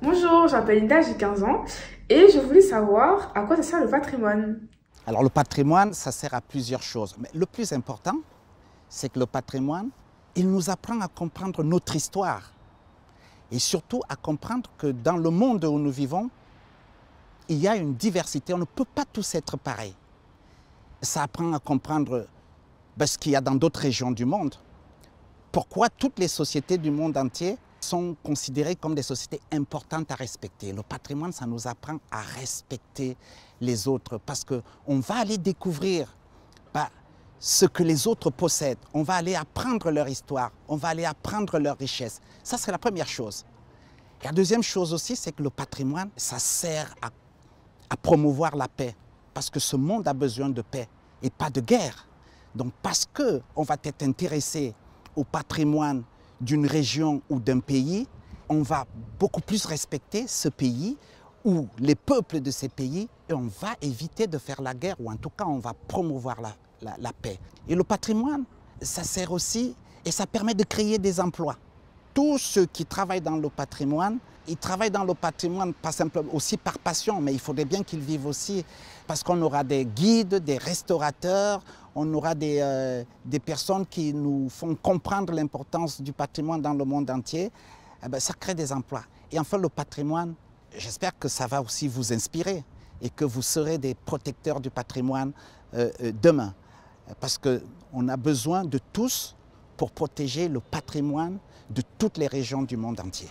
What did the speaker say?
Bonjour, j'appelle Linda, j'ai 15 ans et je voulais savoir à quoi ça sert le patrimoine. Alors le patrimoine, ça sert à plusieurs choses. Mais le plus important, c'est que le patrimoine, il nous apprend à comprendre notre histoire et surtout à comprendre que dans le monde où nous vivons, il y a une diversité, on ne peut pas tous être pareils. Ça apprend à comprendre ben, ce qu'il y a dans d'autres régions du monde. Pourquoi toutes les sociétés du monde entier sont considérées comme des sociétés importantes à respecter Le patrimoine, ça nous apprend à respecter les autres parce qu'on va aller découvrir ben, ce que les autres possèdent. On va aller apprendre leur histoire, on va aller apprendre leur richesse. Ça, c'est la première chose. la deuxième chose aussi, c'est que le patrimoine, ça sert à promouvoir la paix parce que ce monde a besoin de paix et pas de guerre. Donc parce qu'on va être intéressé au patrimoine d'une région ou d'un pays, on va beaucoup plus respecter ce pays ou les peuples de ces pays et on va éviter de faire la guerre ou en tout cas on va promouvoir la paix. Et le patrimoine, ça sert aussi et ça permet de créer des emplois tous ceux qui travaillent dans le patrimoine, ils travaillent dans le patrimoine pas simplement aussi par passion, mais il faudrait bien qu'ils vivent aussi parce qu'on aura des guides, des restaurateurs, on aura des, euh, personnes qui nous font comprendre l'importance du patrimoine dans le monde entier. Eh ben, ça crée des emplois. Et enfin, le patrimoine, j'espère que ça va aussi vous inspirer et que vous serez des protecteurs du patrimoine euh, euh, demain. Parce qu'on a besoin de tous pour protéger le patrimoine de toutes les régions du monde entier.